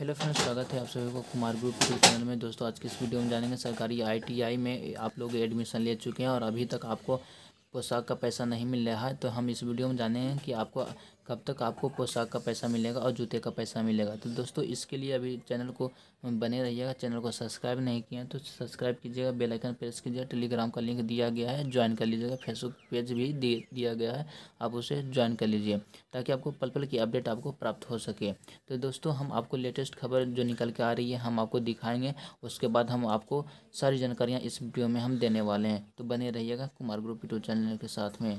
hello friends स्वागत है आप सभी को कुमार ग्रुप के चैनल में दोस्तों आज की इस वीडियो में जानेंगे सरकारी आईटीआई में आप लोग एडमिशन ले चुके हैं और अभी तक आपको पोशाक का पैसा नहीं मिल रहा है तो हम इस वीडियो में जानेंगे कि आपको कब तक आपको पोशाक का पैसा मिलेगा और जूते का पैसा मिलेगा तो दोस्तों इसके लिए अभी चैनल को बने रहिएगा चैनल को सब्सक्राइब नहीं किया तो सब्सक्राइब कीजिएगा बेल आइकन प्रेस कीजिएगा टेलीग्राम का लिंक दिया गया है ज्वाइन कर लीजिएगा फेसबुक पेज भी दिया गया है आप उसे ज्वाइन कर लीजिए ताकि आपको पल पल की अपडेट आपको प्राप्त हो सके तो दोस्तों हम आपको लेटेस्ट खबर जो निकल के आ रही है हम आपको दिखाएंगे उसके बाद हम आपको सारी जानकारियाँ इस वीडियो में हम देने वाले हैं तो बने रहिएगा कुमार ग्रुप यूट्यूब चैनल के साथ में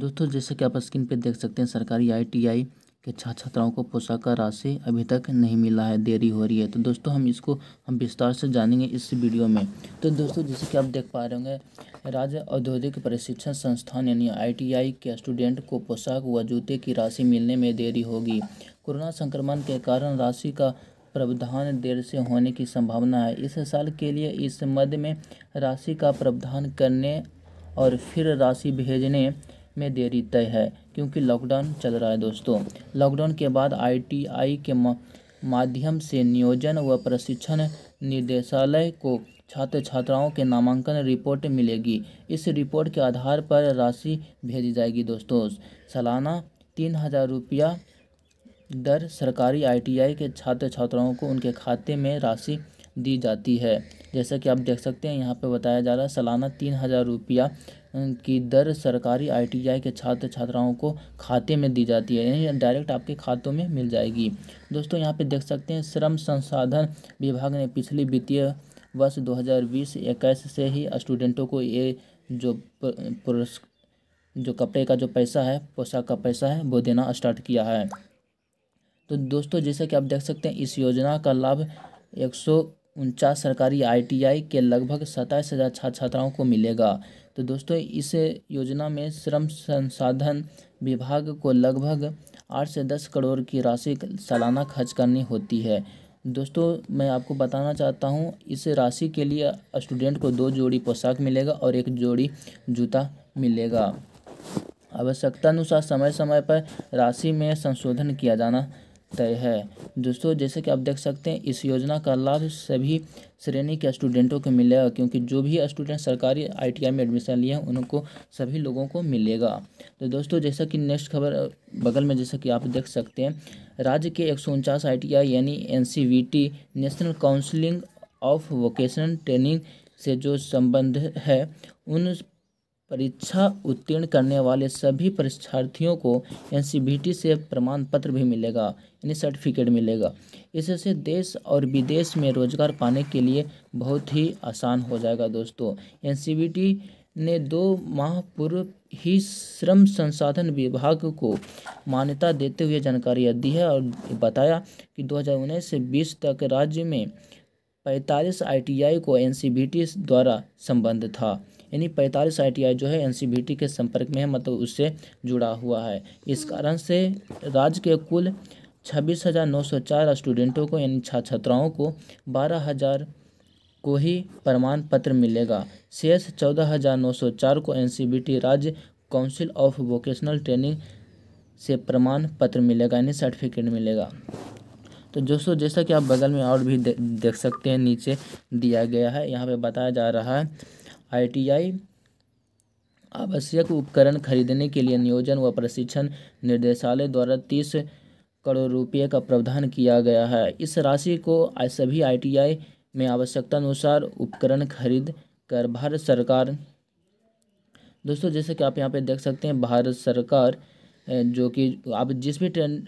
दोस्तों जैसे कि आप स्क्रीन पे देख सकते हैं सरकारी आईटीआई के छात्र छात्राओं को पोशाक का राशि अभी तक नहीं मिला है देरी हो रही है तो दोस्तों हम इसको हम विस्तार से जानेंगे इस वीडियो में तो दोस्तों जैसे कि आप देख पा रहे होंगे राज्य औद्योगिक प्रशिक्षण संस्थान यानी आईटीआई के स्टूडेंट को पोशाक व जूते की राशि मिलने में देरी होगी कोरोना संक्रमण के कारण राशि का प्रावधान देर से होने की संभावना है इस साल के लिए इस मद में राशि का प्रावधान करने और फिर राशि भेजने में देरी तय है क्योंकि लॉकडाउन चल रहा है दोस्तों लॉकडाउन के बाद आईटीआई के माध्यम से नियोजन व प्रशिक्षण निदेशालय को छात्र छात्राओं के नामांकन रिपोर्ट मिलेगी इस रिपोर्ट के आधार पर राशि भेजी जाएगी दोस्तों सालाना तीन हज़ार रुपया दर सरकारी आईटीआई के छात्र छात्राओं को उनके खाते में राशि दी जाती है जैसा कि आप देख सकते हैं यहाँ पे बताया जा रहा है सालाना तीन हज़ार रुपया की दर सरकारी आईटीआई के छात्र छात्राओं को खाते में दी जाती है यानी डायरेक्ट आपके खातों में मिल जाएगी दोस्तों यहाँ पे देख सकते हैं श्रम संसाधन विभाग ने पिछली वित्तीय वर्ष दो हज़ार से ही स्टूडेंटों को ये जो पुरस् जो कपड़े का जो पैसा है पोशाक का पैसा है वो देना स्टार्ट किया है तो दोस्तों जैसा कि आप देख सकते हैं इस योजना का लाभ एक उनचास सरकारी आईटीआई के लगभग सत्ताईस हज़ार छात्र छात्राओं को मिलेगा तो दोस्तों इस योजना में श्रम संसाधन विभाग को लगभग आठ से दस करोड़ की राशि सालाना खर्च करनी होती है दोस्तों मैं आपको बताना चाहता हूँ इस राशि के लिए स्टूडेंट को दो जोड़ी पोशाक मिलेगा और एक जोड़ी जूता मिलेगा आवश्यकता अनुसार समय समय पर राशि में संशोधन किया जाना तय है दोस्तों जैसे कि आप देख सकते हैं इस योजना का लाभ सभी श्रेणी के स्टूडेंटों को मिलेगा क्योंकि जो भी स्टूडेंट सरकारी आईटीआई में एडमिशन लिए हैं उनको सभी लोगों को मिलेगा तो दोस्तों जैसा कि नेक्स्ट खबर बगल में जैसा कि आप देख सकते हैं राज्य के एक सौ उनचास यानी N national counselling of vocational training से जो संबंध है उन परीक्षा उत्तीर्ण करने वाले सभी परीक्षार्थियों को एन से प्रमाण पत्र भी मिलेगा यानी सर्टिफिकेट मिलेगा इससे देश और विदेश में रोजगार पाने के लिए बहुत ही आसान हो जाएगा दोस्तों एन ने दो माह पूर्व ही श्रम संसाधन विभाग को मान्यता देते हुए जानकारी दी है और बताया कि 2019 से 20 तक राज्य में 45 आईटीआई को एनसीबीटी द्वारा संबंध था यानी पैंतालीस आई जो है एन के संपर्क में है मतलब उससे जुड़ा हुआ है इस कारण से राज्य के कुल छब्बीस हज़ार नौ सौ चार स्टूडेंटों को यानी छात्र छात्राओं को बारह हज़ार को ही प्रमाण पत्र मिलेगा शेष चौदह हज़ार नौ सौ चार को एन सी बी टी राज्य काउंसिल ऑफ वोकेशनल ट्रेनिंग से प्रमाण पत्र मिलेगा यानी सर्टिफिकेट मिलेगा तो दोस्तों जैसा कि आप बगल में और भी दे, देख सकते हैं नीचे दिया गया है यहाँ पे बताया जा रहा है आईटीआई आवश्यक उपकरण खरीदने के लिए नियोजन व प्रशिक्षण निदेशालय द्वारा तीस करोड़ रुपये का प्रावधान किया गया है इस राशि को सभी आईटीआई में आवश्यकता अनुसार उपकरण खरीद कर भारत सरकार दोस्तों जैसे कि आप यहाँ पे देख सकते हैं भारत सरकार जो कि आप जिस भी ट्रेन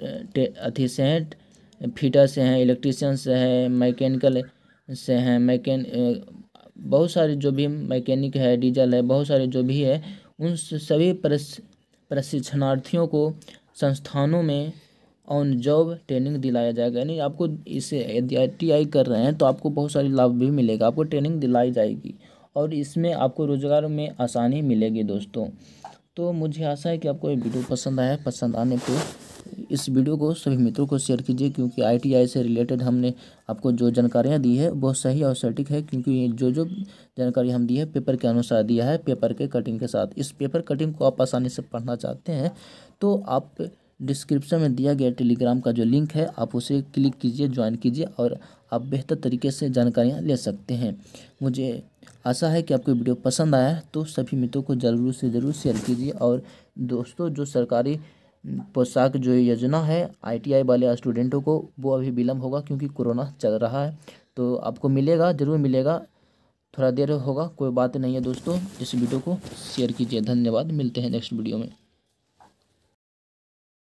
अथी से हैं फीटर से हैं इलेक्ट्रीशियन से हैं मैकेनिकल से हैं मैकेन बहुत सारे जो भी मैकेनिक है डीजल है बहुत सारे जो भी है उन सभी प्रशिक्षणार्थियों को संस्थानों में ऑन जॉब ट्रेनिंग दिलाया जाएगा यानी आपको इसे यदि टी आई कर रहे हैं तो आपको बहुत सारे लाभ भी मिलेगा आपको ट्रेनिंग दिलाई जाएगी और इसमें आपको रोज़गार में आसानी मिलेगी दोस्तों तो मुझे आशा है कि आपको ये वीडियो पसंद आया पसंद आने पर इस वीडियो को सभी मित्रों को शेयर कीजिए क्योंकि आईटीआई से रिलेटेड हमने आपको जो जानकारियाँ दी है वह सही और सटीक है क्योंकि जो जो जानकारी हम दी है पेपर के अनुसार दिया है पेपर के कटिंग के साथ इस पेपर कटिंग को आप आसानी से पढ़ना चाहते हैं तो आप डिस्क्रिप्शन में दिया गया टेलीग्राम का जो लिंक है आप उसे क्लिक कीजिए ज्वाइन कीजिए और आप बेहतर तरीके से जानकारियाँ ले सकते हैं मुझे आशा है कि आपको वीडियो पसंद आया तो सभी मित्रों को ज़रूर से ज़रूर शेयर कीजिए और दोस्तों जो सरकारी पोशाक जो योजना है आईटीआई वाले स्टूडेंटों को वो अभी विलम्ब होगा क्योंकि कोरोना चल रहा है तो आपको मिलेगा ज़रूर मिलेगा थोड़ा देर होगा कोई बात नहीं है दोस्तों इस वीडियो को शेयर कीजिए धन्यवाद मिलते हैं नेक्स्ट वीडियो में